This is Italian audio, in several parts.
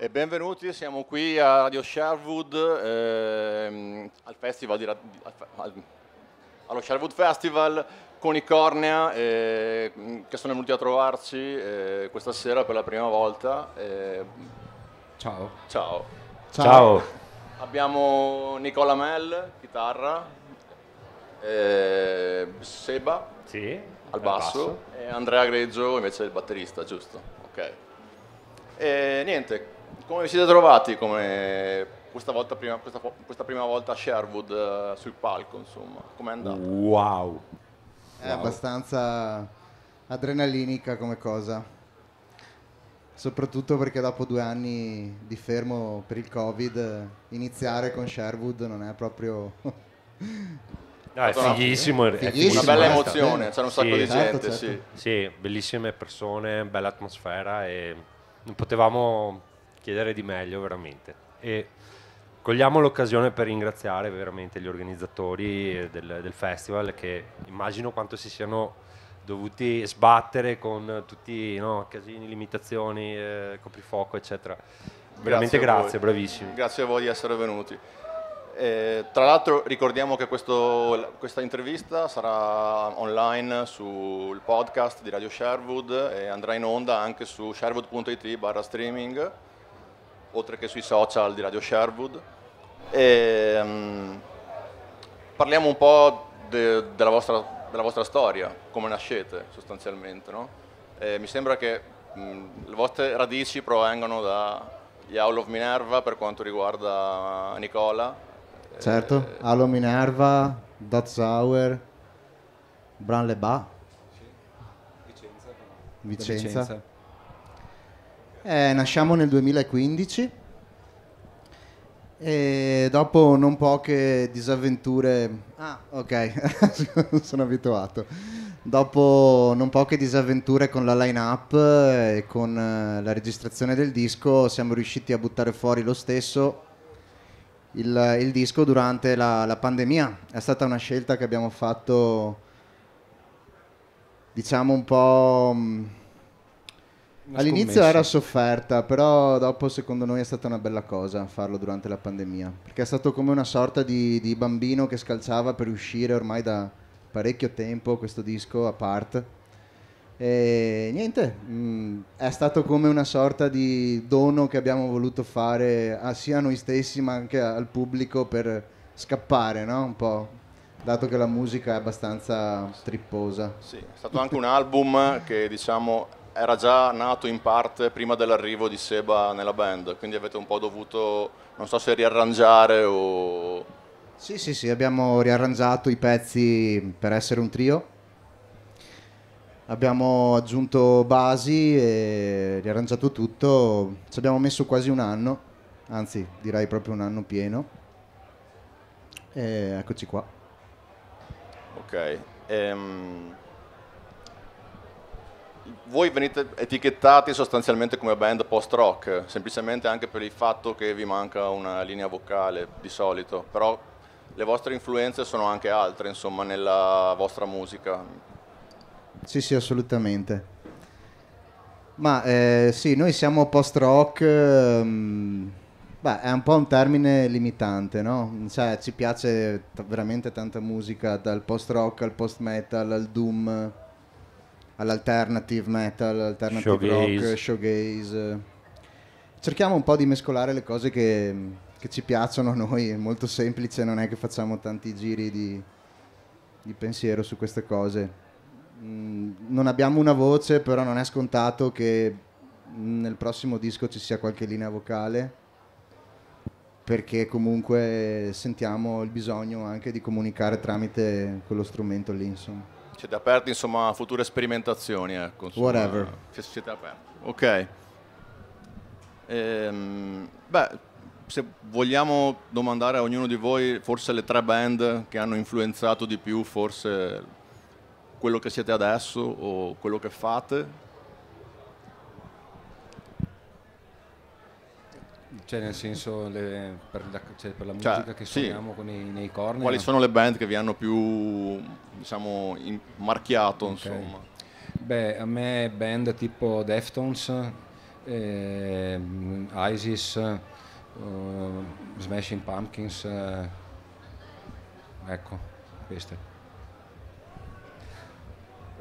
E benvenuti, siamo qui a Radio Sherwood, ehm, al festival di, al, allo Sherwood Festival con i Cornea eh, che sono venuti a trovarci eh, questa sera per la prima volta. Eh. Ciao. Ciao. Ciao. Ciao. Abbiamo Nicola Mel, chitarra, ehm, Seba sì, al basso, basso, e Andrea Greggio invece il batterista, giusto? Ok. E niente, come vi siete trovati come questa, volta prima, questa, questa prima volta a Sherwood eh, sul palco, insomma? Com'è andata? Wow! È abbastanza adrenalinica come cosa. Soprattutto perché dopo due anni di fermo per il Covid, iniziare con Sherwood non è proprio... No, è fighissimo, è fighissimo. Una bella emozione, c'era un sacco di certo, gente, certo. Sì. sì, bellissime persone, bella atmosfera e non potevamo chiedere di meglio veramente. E cogliamo l'occasione per ringraziare veramente gli organizzatori del, del festival che immagino quanto si siano dovuti sbattere con tutti i no, casini, limitazioni, eh, coprifuoco, eccetera. Veramente grazie, grazie bravissimi. Grazie a voi di essere venuti. Eh, tra l'altro ricordiamo che questo, questa intervista sarà online sul podcast di Radio Sherwood e andrà in onda anche su sherwood.it barra streaming oltre che sui social di Radio Sherwood. E, um, parliamo un po' de, della, vostra, della, vostra, storia, come nascete sostanzialmente. No? Eh, mi sembra che mh, mm, le vostre radici provengano dagli Howl of Minerva per quanto riguarda Nicola. Certo, eh, Howl of Minerva, Dazzauer, Bran Lebas. Vicenza. Vicenza. Eh, nasciamo nel 2015 e dopo non poche disavventure... Ah, ok, sono abituato. Dopo non poche disavventure con la line-up e con eh, la registrazione del disco siamo riusciti a buttare fuori lo stesso il, il disco durante la, la pandemia. È stata una scelta che abbiamo fatto diciamo un po' mm, All'inizio scommessa. era sofferta, però dopo secondo noi è stata una bella cosa farlo durante la pandemia, perché è stato come una sorta di, di bambino che scalciava per uscire ormai da parecchio tempo questo disco a parte. E niente, mh, mm, è stato come una sorta di dono che abbiamo voluto fare a, ah, sia a noi stessi ma anche al pubblico per scappare, no? Un po'. Dato che la musica è abbastanza tripposa. Sì, è stato anche un album che diciamo era già nato in parte prima dell'arrivo di Seba nella band, quindi avete un po' dovuto, non so se riarrangiare o... Sì, sì, sì, abbiamo riarrangiato i pezzi per essere un trio, abbiamo aggiunto basi e riarrangiato tutto, ci abbiamo messo quasi un anno, anzi direi proprio un anno pieno, e eccoci qua. Ok. Ehm voi venite etichettati sostanzialmente come band post-rock, semplicemente anche per il fatto che vi manca una linea vocale di solito, però le vostre influenze sono anche altre, insomma, nella vostra musica. Sì, sì, assolutamente. Ma eh, sì, noi siamo post-rock, ehm, è un po' un termine limitante, no? Cioè, ci piace t- veramente tanta musica, dal post-rock al post-metal al doom all'alternative metal, all'alternative showgaze. rock, showgaze. Cerchiamo un po' di mescolare le cose che, che, ci piacciono a noi, è molto semplice, non è che facciamo tanti giri di, di pensiero su queste cose. Mm, non abbiamo una voce, però non è scontato che nel prossimo disco ci sia qualche linea vocale perché comunque sentiamo il bisogno anche di comunicare tramite quello strumento lì insomma siete aperti insomma a future sperimentazioni, ecco. Insomma, Whatever. Siete aperti. Ok. Ehm, beh, se vogliamo domandare a ognuno di voi forse le tre band che hanno influenzato di più forse quello che siete adesso o quello che fate, Cioè nel senso le, per, la, cioè per la cioè, musica che suoniamo sì. i, nei corni. Quali sono le band che vi hanno più diciamo, in, marchiato okay. insomma? Beh, a me band tipo Deftones, eh, Isis, eh, Smashing Pumpkins, eh, ecco, queste.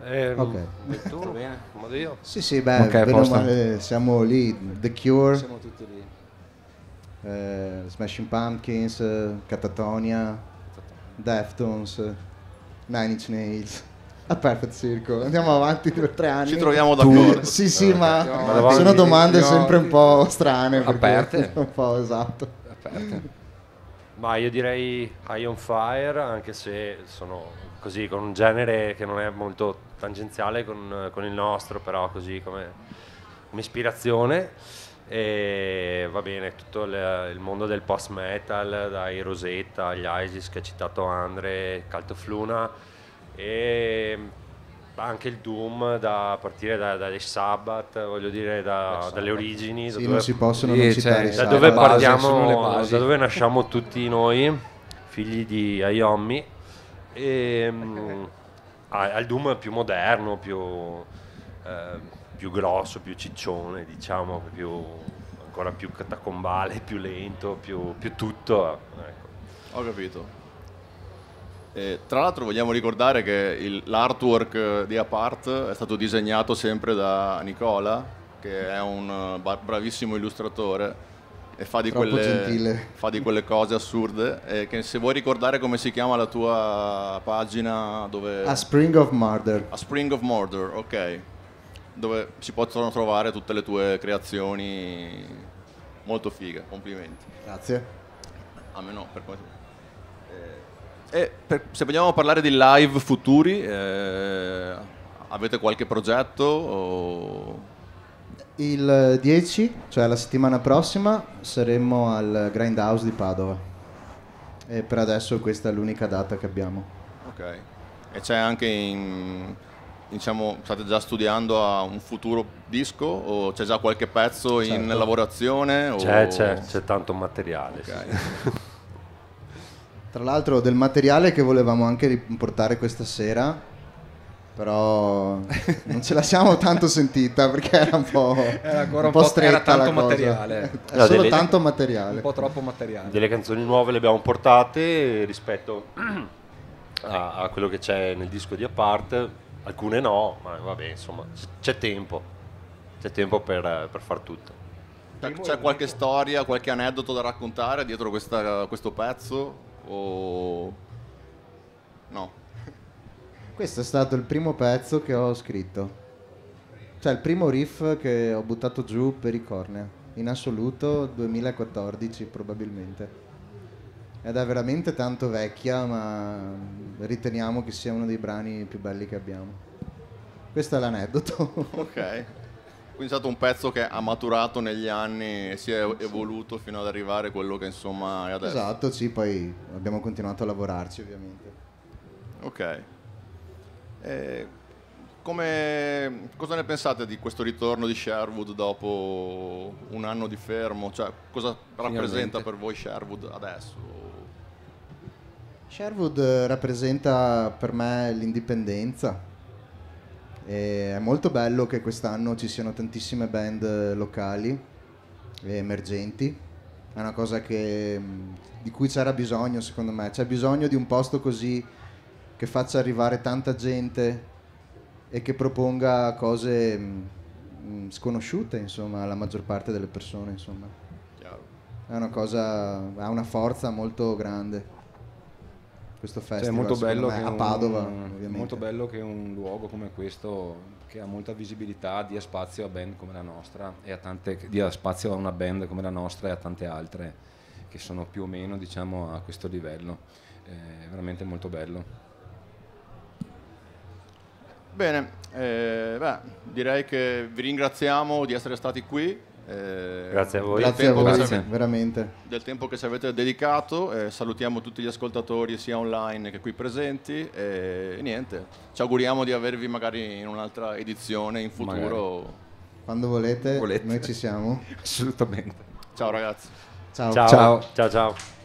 Eh, ok. Tu? Bene, io. Sì, sì, beh, okay, siamo lì, The Cure. Siamo tutti lì eh, Smashing Pumpkins, eh, Catatonia, Deftones, Nine Inch Nails. A Perfect Circle, andiamo avanti per tre anni. Ci troviamo d'accordo. sì, sì, ma no, sono domande sempre un po' strane. Aperte. Un po' esatto. Aperte. Ma io direi Ion Fire, anche se sono così con un genere che non è molto tangenziale con, con il nostro, però così come, come ispirazione e va bene, tutto il, il mondo del post metal, dai Rosetta agli Isis che ha citato Andre, Calto Fluna e anche il Doom da a partire da, da, dai Sabbath, voglio dire da, dalle origini, sì, da dove, si possono sì, citare, cioè, da, dove partiamo, da dove nasciamo tutti noi, figli di Ayomi, e, ehm, al Doom più moderno, più... Eh, più grosso, più ciccione, diciamo, più, ancora più catacombale, più lento, più, più tutto. Ecco. Ho capito. E, tra l'altro vogliamo ricordare che il, l'artwork eh, di Apart è stato disegnato sempre da Nicola, che è un eh, bravissimo illustratore e fa di, quelle, fa di, quelle, cose assurde. E che se vuoi ricordare come si chiama la tua pagina dove... A Spring of Murder. A Spring of Murder, ok dove si possono trovare tutte le tue creazioni molto fighe, complimenti. Grazie. A me no, per come... Eh, e per, se vogliamo parlare di live futuri, eh, avete qualche progetto? O... Il 10, cioè la settimana prossima, saremo al Grindhouse di Padova. E per adesso questa è l'unica data che abbiamo. Ok. E c'è anche in diciamo, state già studiando a un futuro disco o c'è già qualche pezzo certo. in lavorazione? C'è, o... c'è, c'è tanto materiale. Okay. Sì. Tra l'altro del materiale che volevamo anche riportare questa sera, però non ce la siamo tanto sentita perché era un po', era ancora un, un po', po stretta era tanto materiale. Era no, solo delle, tanto materiale. Un po' troppo materiale. Delle canzoni nuove le abbiamo portate rispetto a, a quello che c'è nel disco di Apart alcune no, ma vabbè, insomma, c'è tempo, c'è tempo per, per far tutto. C'è, c'è qualche storia, qualche aneddoto da raccontare dietro questa, questo pezzo? O no? Questo è stato il primo pezzo che ho scritto. Cioè il primo riff che ho buttato giù per i cornea. In assoluto 2014 probabilmente. Ed è veramente tanto vecchia, ma riteniamo che sia uno dei brani più belli che abbiamo. Questo è l'aneddoto. Ok. Quindi è stato un pezzo che ha maturato negli anni e si è evoluto fino ad arrivare a quello che insomma è adesso. Esatto, sì, poi abbiamo continuato a lavorarci ovviamente. Ok. E come, cosa ne pensate di questo ritorno di Sherwood dopo un anno di fermo? Cioè, cosa rappresenta per voi Sherwood adesso? Sherwood eh, rappresenta per me l'indipendenza. E è molto bello che quest'anno ci siano tantissime band eh, locali e emergenti. È una cosa che, mm, di cui c'era bisogno, secondo me. C'è bisogno di un posto così che faccia arrivare tanta gente e che proponga cose mm, mm, sconosciute, insomma, alla maggior parte delle persone, insomma. È una cosa, ha una forza molto grande questo festival cioè, è molto bello me, a Padova. Un, è molto bello che un luogo come questo, che ha molta visibilità, dia spazio a band come la nostra e a tante, dia spazio a una band come la nostra e a tante altre che sono più o meno diciamo, a questo livello. È veramente molto bello. Bene, eh, beh, direi che vi ringraziamo di essere stati qui eh, grazie a voi, grazie a voi avete, veramente. Del tempo che ci avete dedicato, eh, salutiamo tutti gli ascoltatori sia online che qui presenti e, eh, e, niente, ci auguriamo di avervi magari in un'altra edizione in futuro. Magari. Quando volete, volete, noi ci siamo. Assolutamente. Ciao ragazzi. ciao. ciao, ciao. ciao.